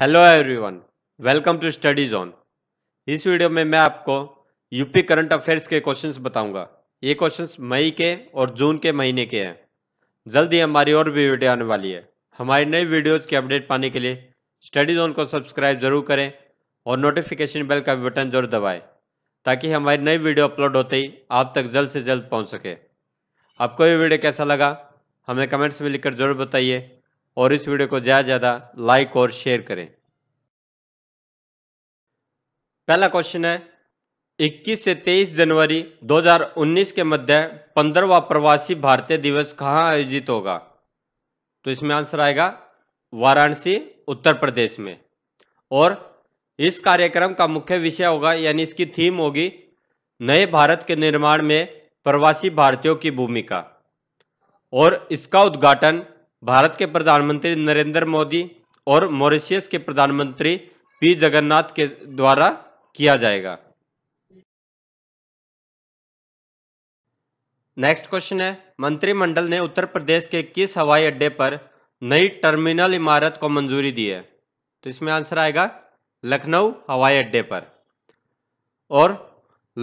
Hello everyone welcome to study zone इस video में मैं आपको यूपी करंट अफेयर्स के क्वेश्चंस बताऊंगा ये क्वेश्चंस मई के और जून के महीने के हैं जल्द ही हमारी और भी वीडियो आने वाली है हमारी नई वीडियोस की अपडेट पाने के लिए स्टडी जोन को सब्सक्राइब जरूर करें और नोटिफिकेशन बेल का बटन जरूर दबाएँ ताकि हमारी नई वीडियो अपलोड होते ही आप तक जल्द से जल्द पहुँच सके आपको ये वीडियो कैसा लगा हमें कमेंट्स में लिखकर जरूर बताइए और इस वीडियो को ज़्यादा ज़्यादा लाइक और शेयर करें पहला क्वेश्चन है 21 से 23 जनवरी 2019 के मध्य पंद्रहवा प्रवासी भारतीय दिवस कहां आयोजित होगा तो इसमें आंसर आएगा वाराणसी उत्तर प्रदेश में और इस कार्यक्रम का मुख्य विषय होगा यानी इसकी थीम होगी नए भारत के निर्माण में प्रवासी भारतीयों की भूमिका और इसका उद्घाटन भारत के प्रधानमंत्री नरेंद्र मोदी और मॉरिशियस के प्रधानमंत्री पी जगन्नाथ के द्वारा किया जाएगा नेक्स्ट क्वेश्चन है मंत्रिमंडल ने उत्तर प्रदेश के किस हवाई अड्डे पर नई टर्मिनल इमारत को मंजूरी दी है तो इसमें आंसर आएगा लखनऊ हवाई अड्डे पर और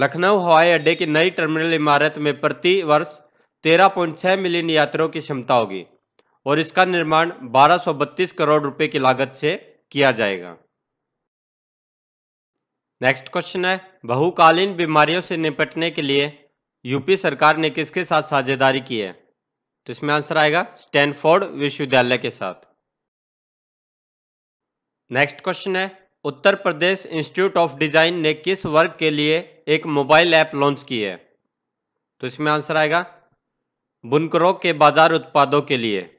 लखनऊ हवाई अड्डे की नई टर्मिनल इमारत में प्रति वर्ष 13.6 मिलियन यात्रियों की क्षमता होगी और इसका निर्माण 1232 करोड़ रुपए की लागत से किया जाएगा नेक्स्ट क्वेश्चन है बहुकालीन बीमारियों से निपटने के लिए यूपी सरकार ने किसके साथ साझेदारी की है तो इसमें आंसर आएगा स्टैनफोर्ड विश्वविद्यालय के साथ नेक्स्ट क्वेश्चन है Uttar Pradesh institute of design ने किस वर्ग के लिए एक मोबाइल ऐप लॉन्च की है तो इसमें आंसर आएगा बुनकरों के बाजार उत्पादों के लिए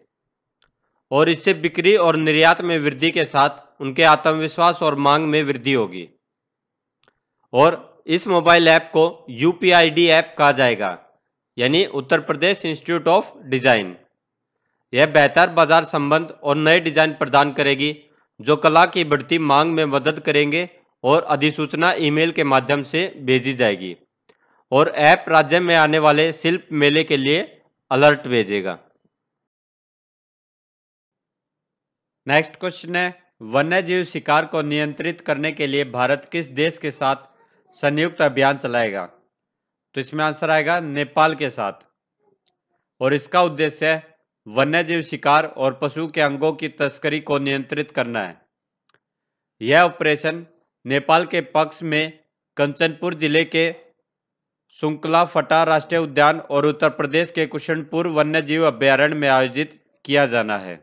और इससे बिक्री और निर्यात में वृद्धि के साथ उनके आत्मविश्वास और मांग में वृद्धि होगी और इस मोबाइल ऐप को यू ऐप कहा जाएगा यानी Uttar Pradesh institute of design यह बेहतर बाजार संबंध और नए डिजाइन प्रदान करेगी जो कला की बढ़ती मांग में मदद करेंगे और अधिसूचना ईमेल के माध्यम से भेजी जाएगी और ऐप राज्य में आने वाले शिल्प मेले के लिए अलर्ट भेजेगा नेक्स्ट क्वेश्चन है वन्य जीव शिकार को नियंत्रित करने के लिए भारत किस देश के साथ संयुक्त अभियान चलाएगा तो इसमें आंसर आएगा नेपाल के साथ और इसका उद्देश्य वन्य जीव शिकार और पशु के अंगों की तस्करी को नियंत्रित करना है यह ऑपरेशन नेपाल के पक्ष में कंचनपुर जिले के सुंकला फटा राष्ट्रीय उद्यान और उत्तर प्रदेश के कुशनपुर वन्यजीव अभ्यारण्य में आयोजित किया जाना है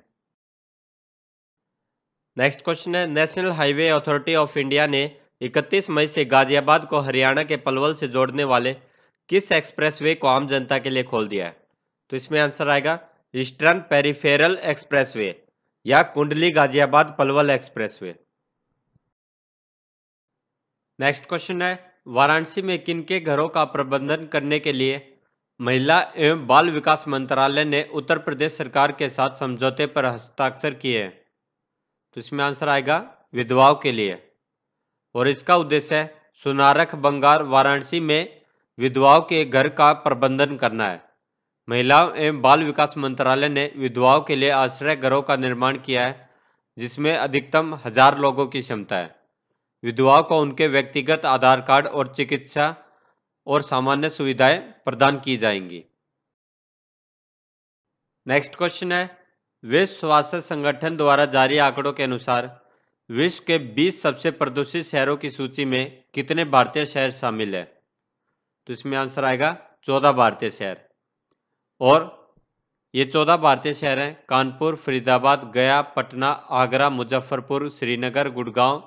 नेक्स्ट क्वेश्चन है national highway authority of India ने 31 मई से गाजियाबाद को हरियाणा के पलवल से जोड़ने वाले किस एक्सप्रेसवे को आम जनता के लिए खोल दिया है तो इसमें आंसर आएगा ईस्टर्न पेरिफेरल एक्सप्रेसवे या Kundli Ghaziabad Palwal expressway next question है वाराणसी में किनके घरों का प्रबंधन करने के लिए महिला एवं बाल विकास मंत्रालय ने उत्तर प्रदेश सरकार के साथ समझौते पर हस्ताक्षर किए हैं तो इसमें आंसर आएगा विधवाओं के लिए और इसका उद्देश्य सुनारख बंगार वाराणसी में विधवाओं के घर का प्रबंधन करना है महिलाओं एवं बाल विकास मंत्रालय ने विधवाओं के लिए आश्रय घरों का निर्माण किया है जिसमें अधिकतम हजार लोगों की क्षमता है विधवाओं को उनके व्यक्तिगत आधार कार्ड और चिकित्सा और सामान्य सुविधाएं प्रदान की जाएंगी नेक्स्ट क्वेश्चन है विश्व स्वास्थ्य संगठन द्वारा जारी आंकड़ों के अनुसार विश्व के 20 सबसे प्रदूषित शहरों की सूची में कितने भारतीय शहर शामिल है तो इसमें आंसर आएगा चौदह भारतीय शहर और ये चौदह भारतीय शहर हैं कानपुर फरीदाबाद गया पटना आगरा मुजफ्फरपुर श्रीनगर गुड़गांव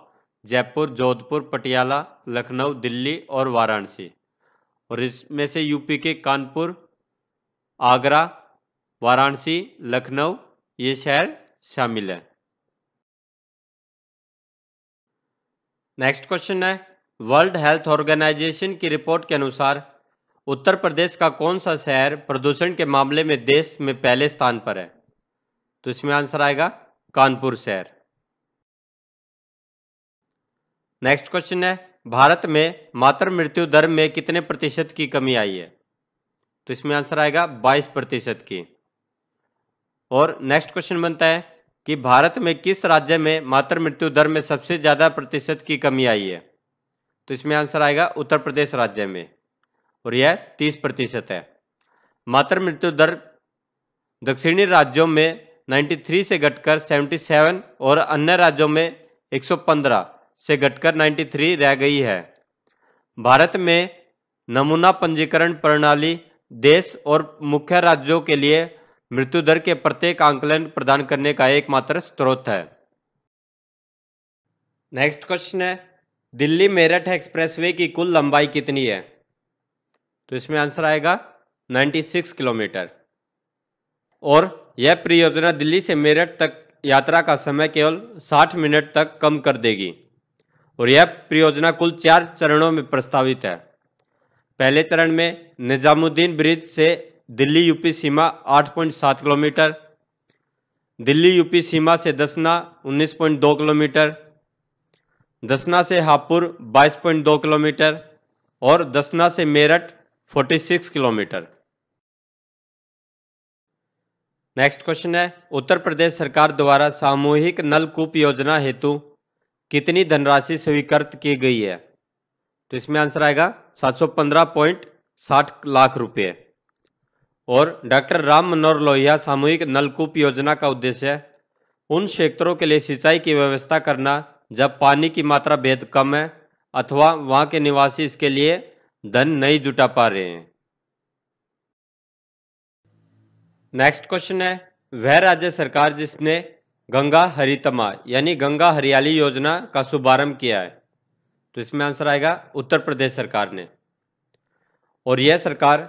जयपुर जोधपुर पटियाला लखनऊ दिल्ली और वाराणसी और इसमें से यूपी के कानपुर आगरा वाराणसी लखनऊ ये शहर शामिल है नेक्स्ट क्वेश्चन है वर्ल्ड हेल्थ ऑर्गेनाइजेशन की रिपोर्ट के अनुसार उत्तर प्रदेश का कौन सा शहर प्रदूषण के मामले में देश में पहले स्थान पर है तो इसमें आंसर आएगा कानपुर शहर नेक्स्ट क्वेश्चन है भारत में मातृ मृत्यु दर में कितने प्रतिशत की कमी आई है तो इसमें आंसर आएगा 22 प्रतिशत की और नेक्स्ट क्वेश्चन बनता है कि भारत में किस राज्य में मातृ मृत्यु दर में सबसे ज्यादा प्रतिशत की कमी आई है तो इसमें आंसर आएगा उत्तर प्रदेश राज्य में और यह तीस प्रतिशत है मातृ मृत्यु दर दक्षिणी राज्यों में 93 से घटकर 77 और अन्य राज्यों में 115 से घटकर 93 रह गई है भारत में नमूना पंजीकरण प्रणाली देश और मुख्य राज्यों के लिए मृत्यु दर के प्रत्येक आंकलन प्रदान करने का एकमात्र स्रोत है नेक्स्ट क्वेश्चन है दिल्ली मेरठ एक्सप्रेसवे की कुल लंबाई कितनी है तो इसमें आंसर आएगा 96 किलोमीटर और यह परियोजना दिल्ली से मेरठ तक यात्रा का समय केवल 60 मिनट तक कम कर देगी और यह परियोजना कुल चार चरणों में प्रस्तावित है पहले चरण में निजामुद्दीन ब्रिज से दिल्ली यूपी सीमा 8.7 किलोमीटर दिल्ली यूपी सीमा से दसना 19.2 किलोमीटर दसना से हापुड़ 22.2 किलोमीटर और दसना से मेरठ 46 किलोमीटर नेक्स्ट क्वेश्चन है उत्तर प्रदेश सरकार द्वारा सामूहिक नलकूप योजना हेतु कितनी धनराशि स्वीकृत की गई है तो इसमें आंसर आएगा 715.60 लाख रुपए और डॉक्टर राम मनोहर लोहिया सामूहिक नलकूप योजना का उद्देश्य उन क्षेत्रों के लिए सिंचाई की व्यवस्था करना जब पानी की मात्रा बेहद कम है अथवा वहां के निवासी इसके लिए धन नहीं जुटा पा रहे हैं नेक्स्ट क्वेश्चन है वह राज्य सरकार जिसने गंगा हरितमा यानी गंगा हरियाली योजना का शुभारंभ किया है तो इसमें आंसर आएगा उत्तर प्रदेश सरकार ने और यह सरकार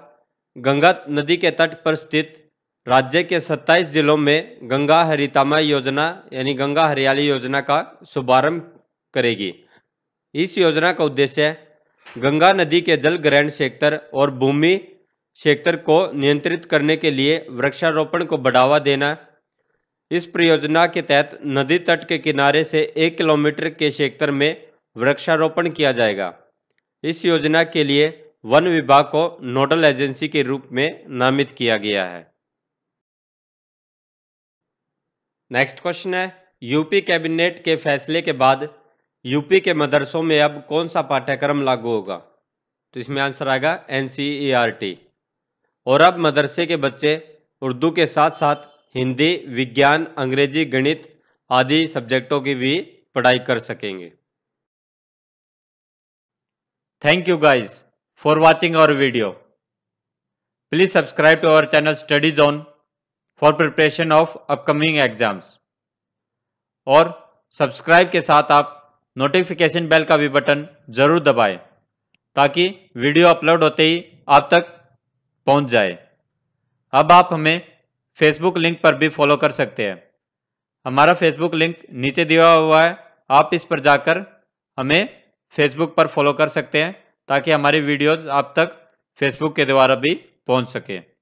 गंगा नदी के तट पर स्थित राज्य के 27 जिलों में गंगा हरितामय योजना यानी गंगा हरियाली योजना का शुभारंभ करेगी इस योजना का उद्देश्य गंगा नदी के जल ग्रहण क्षेत्र और भूमि क्षेत्र को नियंत्रित करने के लिए वृक्षारोपण को बढ़ावा देना इस परियोजना के तहत नदी तट के किनारे से एक किलोमीटर के क्षेत्र में वृक्षारोपण किया जाएगा इस योजना के लिए वन विभाग को नोडल एजेंसी के रूप में नामित किया गया है नेक्स्ट क्वेश्चन है यूपी कैबिनेट के फैसले के बाद यूपी के मदरसों में अब कौन सा पाठ्यक्रम लागू होगा तो इसमें आंसर आएगा एनसीईआरटी e और अब मदरसे के बच्चे उर्दू के साथ साथ हिंदी विज्ञान अंग्रेजी गणित आदि सब्जेक्टों की भी पढ़ाई कर सकेंगे thank you guys for watching our video. Please subscribe to our channel Study Zone for preparation of upcoming exams. और सब्सक्राइब के साथ आप नोटिफिकेशन बेल का भी बटन जरूर दबाएं ताकि वीडियो अपलोड होते ही आप तक पहुंच जाए अब आप हमें फेसबुक लिंक पर भी फॉलो कर सकते हैं हमारा फेसबुक लिंक नीचे दिया हुआ है आप इस पर जाकर हमें फेसबुक पर फॉलो कर सकते हैं ताकि हमारी वीडियोज आप तक फेसबुक के द्वारा भी पहुंच सके